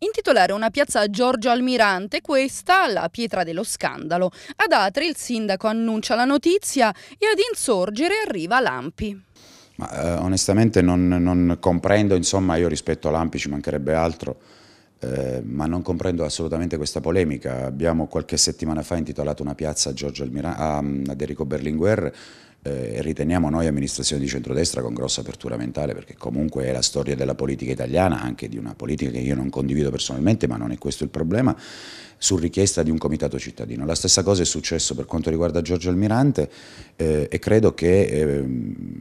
Intitolare una piazza a Giorgio Almirante, questa la pietra dello scandalo. Ad Atri il sindaco annuncia la notizia e ad insorgere arriva Lampi. Ma, eh, onestamente non, non, comprendo, insomma io rispetto Lampi ci mancherebbe altro, eh, ma non comprendo assolutamente questa polemica. Abbiamo qualche settimana fa intitolato una piazza a, Giorgio Almirante, a, mm, ad Enrico Berlinguer eh, riteniamo noi amministrazione di centrodestra con grossa apertura mentale perché comunque è la storia della politica italiana, anche di una politica che io non condivido personalmente ma non è questo il problema, su richiesta di un comitato cittadino. La stessa cosa è successo per quanto riguarda Giorgio Almirante eh, e credo che eh,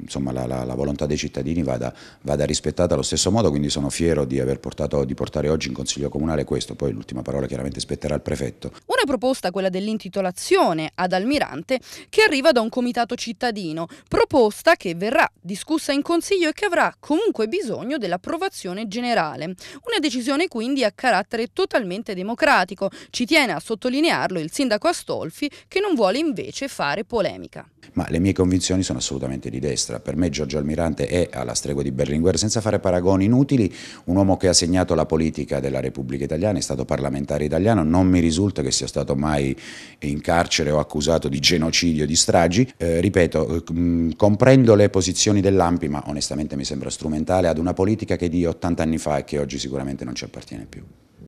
insomma, la, la, la, volontà dei cittadini vada, vada, rispettata allo stesso modo, quindi sono fiero di aver portato, di portare oggi in Consiglio Comunale questo, poi l'ultima parola chiaramente spetterà al prefetto. Una proposta, quella dell'intitolazione ad Almirante, che arriva da un comitato cittadino cittadino, proposta che verrà discussa in Consiglio e che avrà comunque bisogno dell'approvazione generale. Una decisione quindi a carattere totalmente democratico, ci tiene a sottolinearlo il sindaco Astolfi che non vuole invece fare polemica. Ma le mie convinzioni sono assolutamente di destra, per me Giorgio Almirante è alla stregua di Berlinguer senza fare paragoni inutili, un uomo che ha segnato la politica della Repubblica Italiana, è stato parlamentare italiano, non mi risulta che sia stato mai in carcere o accusato di genocidio, di stragi, eh, ripeto ripeto, eh, comprendo le posizioni dell'Ampi, ma onestamente mi sembra strumentale ad una politica che di 80 anni fa e che oggi sicuramente non ci appartiene più.